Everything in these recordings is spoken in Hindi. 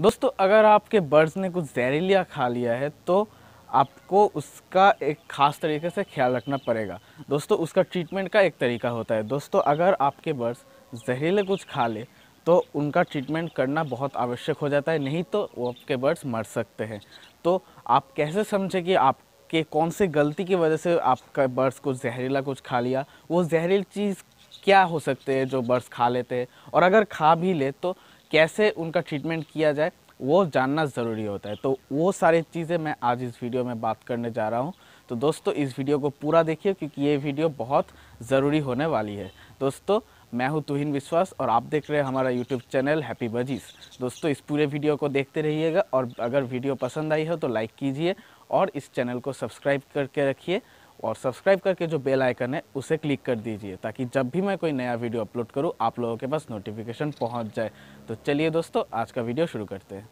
दोस्तों अगर आपके बर्ड्स ने कुछ जहरीलिया खा लिया है तो आपको उसका एक ख़ास तरीके से ख्याल रखना पड़ेगा दोस्तों उसका ट्रीटमेंट का एक तरीका होता है दोस्तों अगर आपके बर्ड्स जहरीले कुछ खा ले तो उनका ट्रीटमेंट करना बहुत आवश्यक हो जाता है नहीं तो वो आपके बर्ड्स मर सकते हैं तो आप कैसे समझें कि आप कि कौन से गलती की वजह से आपका बर्ड्स को जहरीला कुछ खा लिया वो जहरीली चीज़ क्या हो सकते हैं जो बर्ड्स खा लेते हैं और अगर खा भी ले तो कैसे उनका ट्रीटमेंट किया जाए वो जानना ज़रूरी होता है तो वो सारी चीज़ें मैं आज इस वीडियो में बात करने जा रहा हूँ तो दोस्तों इस वीडियो को पूरा देखिए क्योंकि ये वीडियो बहुत ज़रूरी होने वाली है दोस्तों मैं हूँ तुहिन विश्वास और आप देख रहे हैं हमारा यूट्यूब चैनल हैप्पी बजीज दोस्तों इस पूरे वीडियो को देखते रहिएगा और अगर वीडियो पसंद आई हो तो लाइक कीजिए और इस चैनल को सब्सक्राइब करके रखिए और सब्सक्राइब करके जो बेल आइकन है उसे क्लिक कर दीजिए ताकि जब भी मैं कोई नया वीडियो अपलोड करूँ आप लोगों के पास नोटिफिकेशन पहुँच जाए तो चलिए दोस्तों आज का वीडियो शुरू करते हैं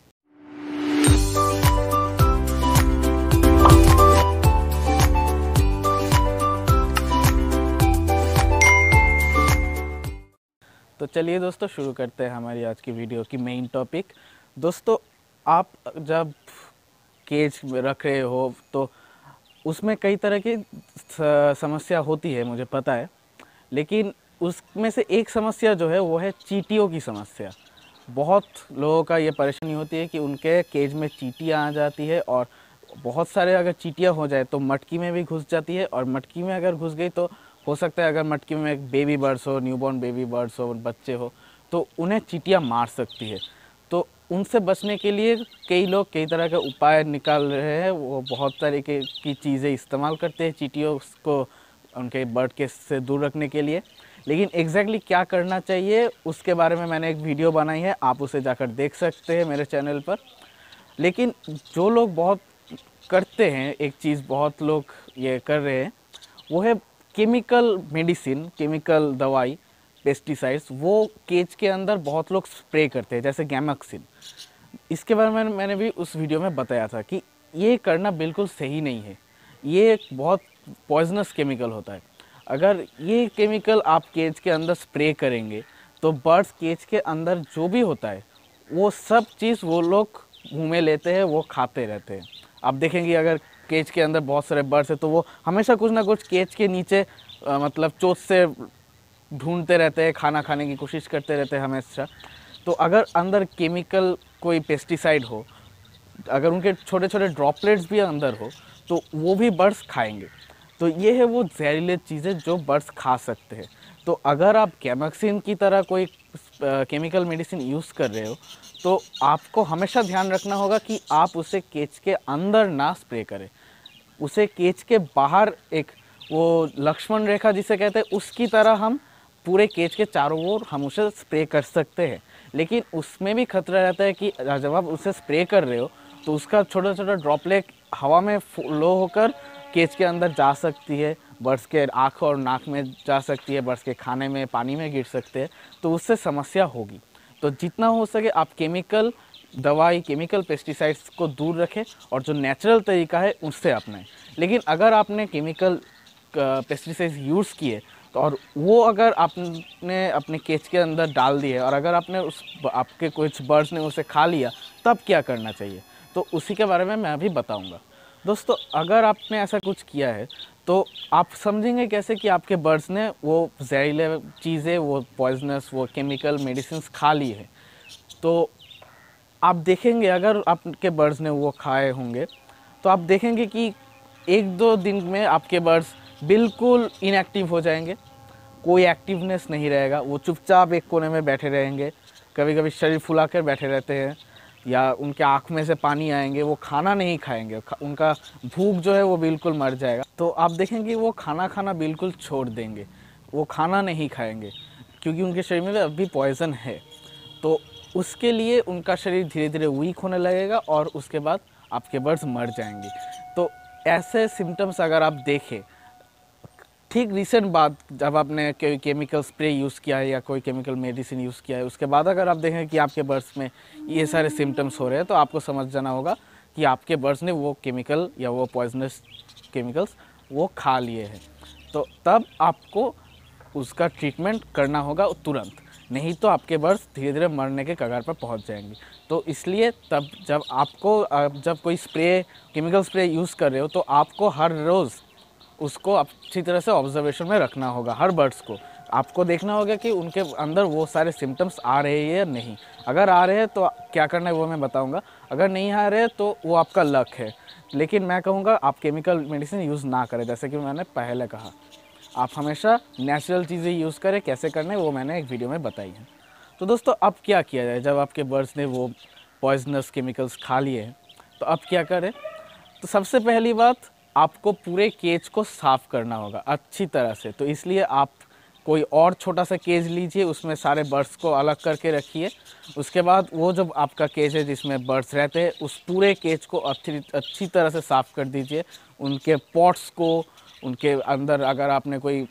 तो चलिए दोस्तों शुरू करते हैं हमारी आज की वीडियो की मेन टॉपिक दोस्तों आप जब केज रख रहे हो तो उसमें कई तरह की समस्या होती है मुझे पता है लेकिन उसमें से एक समस्या जो है वो है चीटियों की समस्या बहुत लोगों का ये परेशानी होती है कि उनके केज में चीटियाँ आ जाती है और बहुत सारे अगर चीटियाँ हो जाए तो मटकी में भी घुस जाती है और मटकी में अगर घुस गई तो हो सकता है अगर मटकी में एक बेबी बर्ड्स हो न्यूबॉर्न बेबी बर्ड्स हो बच्चे हो तो उन्हें चीटियाँ मार सकती है उनसे बचने के लिए कई लोग कई तरह के उपाय निकाल रहे हैं वो बहुत तरीके की चीज़ें इस्तेमाल करते हैं चीटियों को उनके बर्ड के से दूर रखने के लिए लेकिन एग्जैक्टली exactly क्या करना चाहिए उसके बारे में मैंने एक वीडियो बनाई है आप उसे जाकर देख सकते हैं मेरे चैनल पर लेकिन जो लोग बहुत करते हैं एक चीज़ बहुत लोग ये कर रहे हैं वो है केमिकल मेडिसिन केमिकल दवाई पेस्टिसाइड्स वो केज के अंदर बहुत लोग स्प्रे करते हैं जैसे गैमक्सिन इसके बारे में मैंने भी उस वीडियो में बताया था कि ये करना बिल्कुल सही नहीं है ये एक बहुत पॉइजनस केमिकल होता है अगर ये केमिकल आप केज के अंदर स्प्रे करेंगे तो बर्ड्स केज के अंदर जो भी होता है वो सब चीज़ वो लोग मुँह में लेते हैं वो खाते रहते हैं आप देखेंगे अगर केज के अंदर बहुत सारे बर्ड्स हैं तो वो हमेशा कुछ ना कुछ केज के नीचे आ, मतलब चोट से ढूंढते रहते हैं खाना खाने की कोशिश करते रहते हैं हमेशा तो अगर अंदर केमिकल कोई पेस्टिसाइड हो अगर उनके छोटे छोटे ड्रॉपलेट्स भी अंदर हो तो वो भी बर्ड्स खाएंगे तो ये है वो जहरीले चीज़ें जो बर्ड्स खा सकते हैं तो अगर आप गैमक्सिन की तरह कोई केमिकल मेडिसिन यूज़ कर रहे हो तो आपको हमेशा ध्यान रखना होगा कि आप उसे केच के अंदर ना स्प्रे करें उसे केच के बाहर एक वो लक्ष्मण रेखा जिसे कहते हैं उसकी तरह हम पूरे केज के चारों ओर हम उसे स्प्रे कर सकते हैं लेकिन उसमें भी खतरा रहता है कि जब आप उसे स्प्रे कर रहे हो तो उसका छोटा छोटा ड्रॉपलेट हवा में फ्लो होकर केज के अंदर जा सकती है बर्ड्स के आँख और नाक में जा सकती है बर्ड्स के खाने में पानी में गिर सकते हैं तो उससे समस्या होगी तो जितना हो सके आप केमिकल दवाई केमिकल पेस्टिसाइड्स को दूर रखें और जो नेचुरल तरीका है उससे अपनाएं लेकिन अगर आपने केमिकल पेस्टिसाइड्स यूज़ किए तो और वो अगर आपने अपने केच के अंदर डाल दिए और अगर आपने उस आपके कुछ बर्ड्स ने उसे खा लिया तब क्या करना चाहिए तो उसी के बारे में मैं अभी बताऊँगा दोस्तों अगर आपने ऐसा कुछ किया है तो आप समझेंगे कैसे कि आपके बर्ड्स ने वो जहरीले चीज़ें वो पॉइजनस वो केमिकल मेडिसिन खा ली है तो आप देखेंगे अगर आपके बर्ड्स ने वो खाए होंगे तो आप देखेंगे कि एक दो दिन में आपके बर्ड्स बिल्कुल इनएक्टिव हो जाएंगे कोई एक्टिवनेस नहीं रहेगा वो चुपचाप एक कोने में बैठे रहेंगे कभी कभी शरीर फुला कर बैठे रहते हैं या उनके आँख में से पानी आएंगे वो खाना नहीं खाएंगे उनका भूख जो है वो बिल्कुल मर जाएगा तो आप देखेंगे वो खाना खाना बिल्कुल छोड़ देंगे वो खाना नहीं खाएंगे क्योंकि उनके शरीर में अभी पॉइज़न है तो उसके लिए उनका शरीर धीरे धीरे वीक होने लगेगा और उसके बाद आपके बर्ड्स मर जाएंगे तो ऐसे सिम्टम्स अगर आप देखें ठीक रिसेंट बाद जब आपने कोई केमिकल स्प्रे यूज़ किया है या कोई केमिकल मेडिसिन यूज़ किया है उसके बाद अगर आप देखें कि आपके बर्ड्स में ये सारे सिम्टम्स हो रहे हैं तो आपको समझ जाना होगा कि आपके बर्ड्स ने वो केमिकल या वो पॉइजनस केमिकल्स वो खा लिए हैं तो तब आपको उसका ट्रीटमेंट करना होगा तुरंत नहीं तो आपके बर्ड्स धीरे धीरे मरने के कगार पर पहुंच जाएंगे तो इसलिए तब जब आपको जब कोई स्प्रे केमिकल स्प्रे यूज़ कर रहे हो तो आपको हर रोज़ उसको अच्छी तरह से ऑब्जर्वेशन में रखना होगा हर बर्ड्स को आपको देखना होगा कि उनके अंदर वो सारे सिम्टम्स आ रहे हैं या नहीं अगर आ रहे हैं तो क्या करना है वो मैं बताऊंगा अगर नहीं आ रहे तो वो आपका लक है लेकिन मैं कहूँगा आप केमिकल मेडिसिन यूज़ ना करें जैसे कि मैंने पहले कहा आप हमेशा नेचुरल चीज़ें यूज़ करें कैसे करने वो मैंने एक वीडियो में बताई है तो दोस्तों अब क्या किया जाए जब आपके बर्ड्स ने वो पॉइजनस केमिकल्स खा लिए हैं तो अब क्या करें तो सबसे पहली बात आपको पूरे केज को साफ़ करना होगा अच्छी तरह से तो इसलिए आप कोई और छोटा सा केज लीजिए उसमें सारे बर्ड्स को अलग करके रखिए उसके बाद वो जब आपका केज है जिसमें बर्ड्स रहते हैं उस पूरे केज को अच्छी अच्छी तरह से साफ़ कर दीजिए उनके पॉट्स को उनके अंदर अगर आपने कोई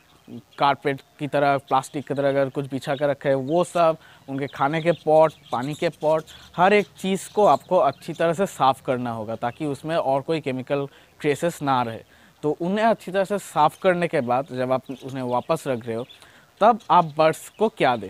कारपेट की तरह प्लास्टिक की तरह अगर कुछ बिछा कर रखे वो सब उनके खाने के पॉट पानी के पॉट हर एक चीज़ को आपको अच्छी तरह से साफ़ करना होगा ताकि उसमें और कोई केमिकल ट्रेसेस ना रहे तो उन्हें अच्छी तरह से साफ़ करने के बाद जब आप उन्हें वापस रख रहे हो तब आप बर्ड्स को क्या दें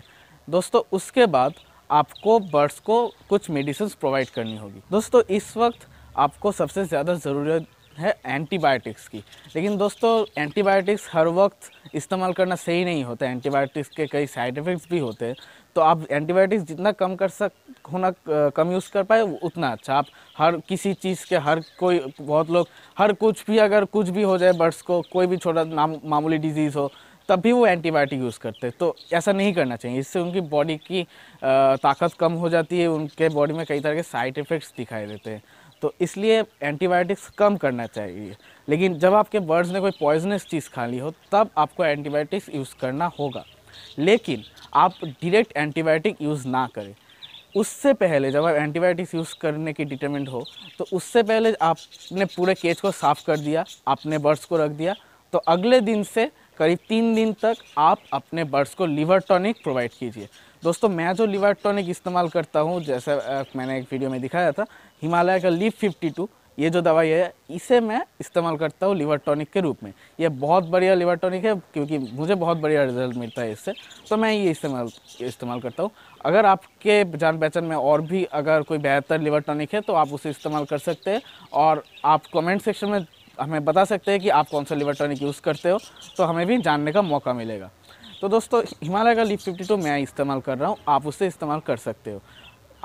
दोस्तों उसके बाद आपको बर्ड्स को कुछ मेडिसिन प्रोवाइड करनी होगी दोस्तों इस वक्त आपको सबसे ज़्यादा ज़रूरत है एंटीबायोटिक्स की लेकिन दोस्तों एंटीबायोटिक्स हर वक्त इस्तेमाल करना सही नहीं होता एंटीबायोटिक्स के कई साइड इफ़ेक्ट्स भी होते हैं तो आप एंटीबायोटिक्स जितना कम कर सक होना कम यूज़ कर पाए उतना अच्छा आप हर किसी चीज़ के हर कोई बहुत लोग हर कुछ भी अगर कुछ भी हो जाए बर्ड्स को कोई भी छोटा नाम मामूली डिजीज़ हो तब भी वो एंटीबायोटिक यूज़ करते हैं तो ऐसा नहीं करना चाहिए इससे उनकी बॉडी की ताकत कम हो जाती है उनके बॉडी में कई तरह के साइड इफ़ेक्ट्स दिखाई देते हैं तो इसलिए एंटीबायोटिक्स कम करना चाहिए लेकिन जब आपके बर्ड्स ने कोई पॉइजनस चीज़ खा ली हो तब आपको एंटीबायोटिक्स यूज़ करना होगा लेकिन आप डायरेक्ट एंटीबायोटिक यूज़ ना करें उससे पहले जब आप एंटीबायोटिक्स यूज़ करने की डिटर्मेंट हो तो उससे पहले आपने पूरे केज को साफ़ कर दिया आपने बर्ड्स को रख दिया तो अगले दिन से करीब तीन दिन तक आप अपने बर्ड्स को लीवर टॉनिक प्रोवाइड कीजिए दोस्तों मैं जो लीवर टॉनिक इस्तेमाल करता हूँ जैसे मैंने एक वीडियो में दिखाया था हिमालय का लीफ 52 ये जो दवाई है इसे मैं इस्तेमाल करता हूँ लिवर टॉनिक के रूप में ये बहुत बढ़िया लिवर टॉनिक है क्योंकि मुझे बहुत बढ़िया रिजल्ट मिलता है इससे तो मैं ये इस्तेमाल इस्तेमाल करता हूँ अगर आपके जान पहचान में और भी अगर कोई बेहतर लिवर टॉनिक है तो आप उसे इस्तेमाल कर सकते हैं और आप कमेंट सेक्शन में हमें बता सकते हैं कि आप कौन सा लिवर टॉनिक यूज़ करते हो तो हमें भी जानने का मौका मिलेगा तो दोस्तों हिमालय का लिप फिफ्टी टू मैं इस्तेमाल कर रहा हूँ आप उससे इस्तेमाल कर सकते हो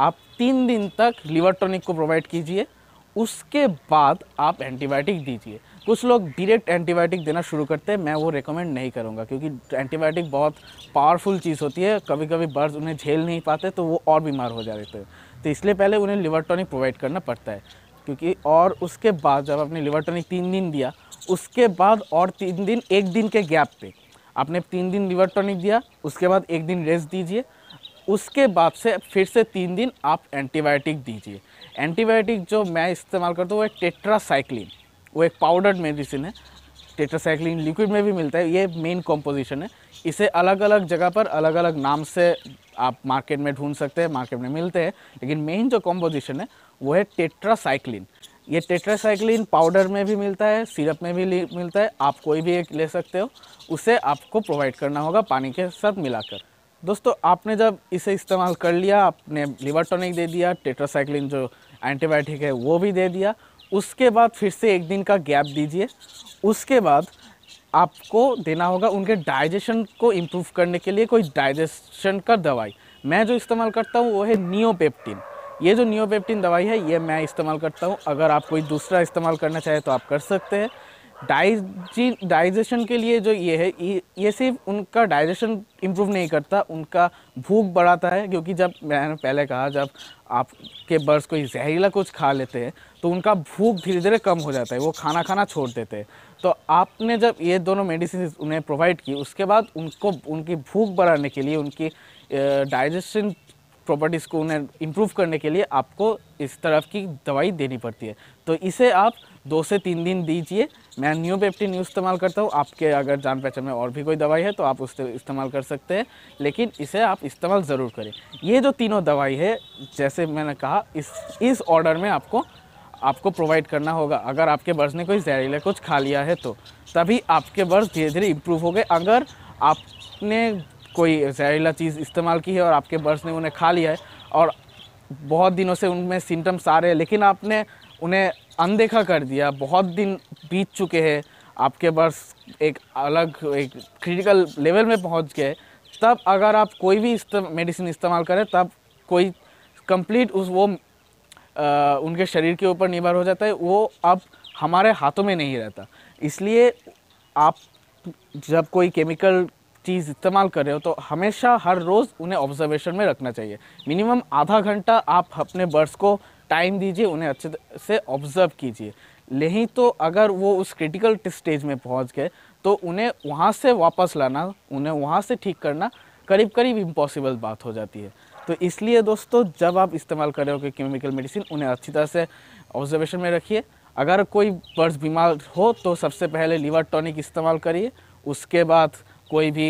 आप तीन दिन तक लीवर टॉनिक को प्रोवाइड कीजिए उसके बाद आप एंटीबायोटिक दीजिए कुछ लोग डायरेक्ट एंटीबायोटिक देना शुरू करते हैं मैं वो रेकमेंड नहीं करूँगा क्योंकि एंटीबायोटिक बहुत पावरफुल चीज़ होती है कभी कभी बर्ड्स उन्हें झेल नहीं पाते तो वो और बीमार हो जाते हैं तो इसलिए पहले उन्हें लिवर टॉनिक प्रोवाइड करना पड़ता है क्योंकि और उसके बाद जब आपने लिवर टॉनिक तीन दिन दिया उसके बाद और तीन दिन एक दिन के गैप पे आपने तीन दिन लिवर टॉनिक दिया उसके बाद एक दिन रेस्ट दीजिए उसके बाद से फिर से तीन दिन आप एंटीबायोटिक दीजिए एंटीबायोटिक जो मैं इस्तेमाल करता हूँ वो है टेट्रासाइक्लिन वो एक पाउडर्ड मेडिसिन है टेट्रासाइक्लिन लिक्विड में भी मिलता है ये मेन कॉम्पोजिशन है इसे अलग अलग जगह पर अलग अलग नाम से आप मार्केट में ढूंढ सकते हैं मार्केट में मिलते हैं लेकिन मेन जो कॉम्पोजिशन है वो है टेट्रासाइक्लिन ये टेट्रासाइक्लिन पाउडर में भी मिलता है सिरप में भी मिलता है आप कोई भी एक ले सकते हो उसे आपको प्रोवाइड करना होगा पानी के साथ मिलाकर दोस्तों आपने जब इसे इस्तेमाल कर लिया आपने लिवर टॉनिक दे दिया टेट्रासाइक्लिन जो एंटीबायोटिक है वो भी दे दिया उसके बाद फिर से एक दिन का गैप दीजिए उसके बाद आपको देना होगा उनके डाइजेशन को इम्प्रूव करने के लिए कोई डाइजेशन का दवाई मैं जो इस्तेमाल करता हूँ वो है नियोपेप्टिन ये जो नियोपेप्टिन दवाई है ये मैं इस्तेमाल करता हूँ अगर आप कोई दूसरा इस्तेमाल करना चाहें तो आप कर सकते हैं डाइजी डाइजेशन के लिए जो ये है ये सिर्फ उनका डाइजेशन इम्प्रूव नहीं करता उनका भूख बढ़ाता है क्योंकि जब मैंने पहले कहा जब आपके बर्ड्स कोई जहरीला कुछ खा लेते हैं तो उनका भूख धीरे धीरे कम हो जाता है वो खाना खाना छोड़ देते हैं तो आपने जब ये दोनों मेडिसिन उन्हें प्रोवाइड की उसके बाद उनको उनकी भूख बढ़ाने के लिए उनकी डाइजेशन प्रॉपर्टीज़ को उन्हें इम्प्रूव करने के लिए आपको इस तरफ की दवाई देनी पड़ती है तो इसे आप दो से तीन दिन दीजिए मैं न्यू पेप्टिन इस्तेमाल करता हूँ आपके अगर जान पहचान में और भी कोई दवाई है तो आप उससे इस्तेमाल कर सकते हैं लेकिन इसे आप इस्तेमाल ज़रूर करें ये जो तीनों दवाई है जैसे मैंने कहा इस इस ऑर्डर में आपको आपको प्रोवाइड करना होगा अगर आपके बर्स ने कोई जहरीला कुछ खा लिया है तो तभी आपके बर्स धीरे धीरे इम्प्रूव हो गए अगर आपने कोई जहरीला चीज़ इस्तेमाल की है और आपके बर्स ने उन्हें खा लिया है और बहुत दिनों से उनमें सिम्टम्स आ रहे हैं लेकिन आपने उन्हें अनदेखा कर दिया बहुत दिन बीत चुके हैं आपके पास एक अलग एक क्रिटिकल लेवल में पहुंच गए तब अगर आप कोई भी मेडिसिन इस्तेमाल करें तब कोई कंप्लीट उस वो आ, उनके शरीर के ऊपर निर्भर हो जाता है वो अब हमारे हाथों में नहीं रहता इसलिए आप जब कोई केमिकल चीज़ इस्तेमाल कर रहे हो तो हमेशा हर रोज़ उन्हें ऑब्जर्वेशन में रखना चाहिए मिनिमम आधा घंटा आप अपने बर्ड्स को टाइम दीजिए उन्हें अच्छे से ऑब्ज़र्व कीजिए नहीं तो अगर वो उस क्रिटिकल स्टेज में पहुंच गए तो उन्हें वहाँ से वापस लाना उन्हें वहाँ से ठीक करना करीब करीब इम्पॉसिबल बात हो जाती है तो इसलिए दोस्तों जब आप इस्तेमाल कर रहे हो केमिकल मेडिसिन उन्हें अच्छी तरह से ऑब्जर्वेशन में रखिए अगर कोई बर्ड्स बीमार हो तो सबसे पहले लीवर टॉनिक इस्तेमाल करिए उसके बाद कोई भी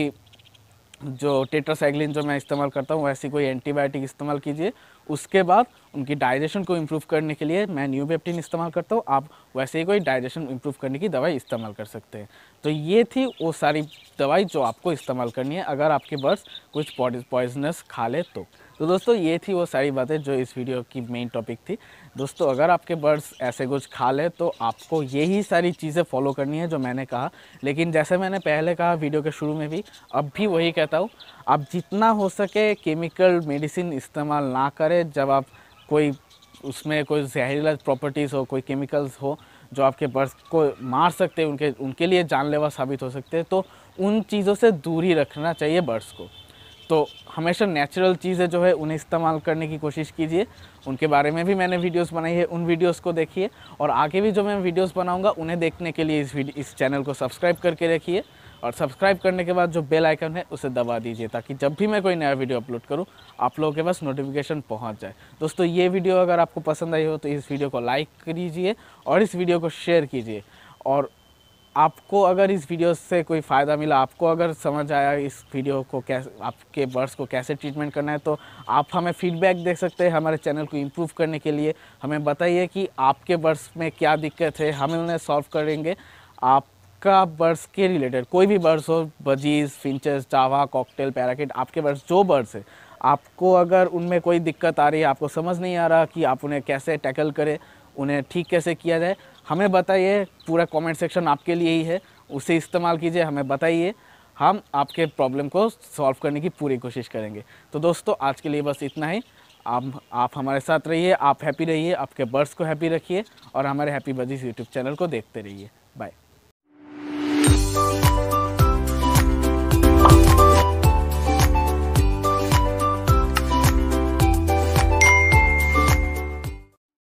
जो टेट्रासाइक्लिन जो मैं इस्तेमाल करता हूँ वैसी कोई एंटीबायोटिक इस्तेमाल कीजिए उसके बाद उनकी डाइजेशन को इम्प्रूव करने के लिए मैं न्यू इस्तेमाल करता हूँ आप वैसे ही कोई डाइजेशन इम्प्रूव करने की दवाई इस्तेमाल कर सकते हैं तो ये थी वो सारी दवाई जो आपको इस्तेमाल करनी है अगर आपके बर्ड्स कुछ पॉइजनस खा ले तो तो दोस्तों ये थी वो सारी बातें जो इस वीडियो की मेन टॉपिक थी दोस्तों अगर आपके बर्ड्स ऐसे कुछ खा ले तो आपको यही सारी चीज़ें फॉलो करनी है जो मैंने कहा लेकिन जैसे मैंने पहले कहा वीडियो के शुरू में भी अब भी वही कहता हूँ आप जितना हो सके केमिकल मेडिसिन इस्तेमाल ना करें जब आप कोई उसमें कोई जहरीला प्रॉपर्टीज़ हो कोई केमिकल्स हो जो आपके बर्ड्स को मार सकते हैं उनके उनके लिए जानलेवा साबित हो सकते हैं तो उन चीज़ों से दूरी रखना चाहिए बर्ड्स को तो हमेशा नेचुरल चीज़ें जो है उन्हें इस्तेमाल करने की कोशिश कीजिए उनके बारे में भी मैंने वीडियोस बनाई है उन वीडियोस को देखिए और आगे भी जो मैं वीडियोस बनाऊंगा उन्हें देखने के लिए इस इस चैनल को सब्सक्राइब करके रखिए और सब्सक्राइब करने के बाद जो बेल आइकन है उसे दबा दीजिए ताकि जब भी मैं कोई नया वीडियो अपलोड करूँ आप लोगों के पास नोटिफिकेशन पहुँच जाए दोस्तों ये वीडियो अगर आपको पसंद आई हो तो इस वीडियो को लाइक कीजिए और इस वीडियो को शेयर कीजिए और आपको अगर इस वीडियो से कोई फ़ायदा मिला आपको अगर समझ आया इस वीडियो को कैसे आपके बर्ड्स को कैसे ट्रीटमेंट करना है तो आप हमें फीडबैक दे सकते हैं हमारे चैनल को इम्प्रूव करने के लिए हमें बताइए कि आपके बर्ड्स में क्या दिक्कत है हम उन्हें सॉल्व करेंगे आपका बर्ड्स के रिलेटेड कोई भी बर्ड्स हो budgies finches java cockatiel parakeet आपके बर्ड्स जो बर्ड्स है आपको अगर उनमें कोई दिक्कत आ रही है आपको समझ नहीं आ रहा कि आप उन्हें कैसे टैकल करें उन्हें ठीक कैसे किया जाए हमें बताइए पूरा कमेंट सेक्शन आपके लिए ही है उसे इस्तेमाल कीजिए हमें बताइए हम आपके प्रॉब्लम को सॉल्व करने की पूरी कोशिश करेंगे तो दोस्तों आज के लिए बस इतना ही आप आप हमारे साथ रहिए आप हैप्पी रहिए आपके बर्ड्स को हैप्पी रखिए और हमारे हैप्पी बजीज यूट्यूब चैनल को देखते रहिए बाय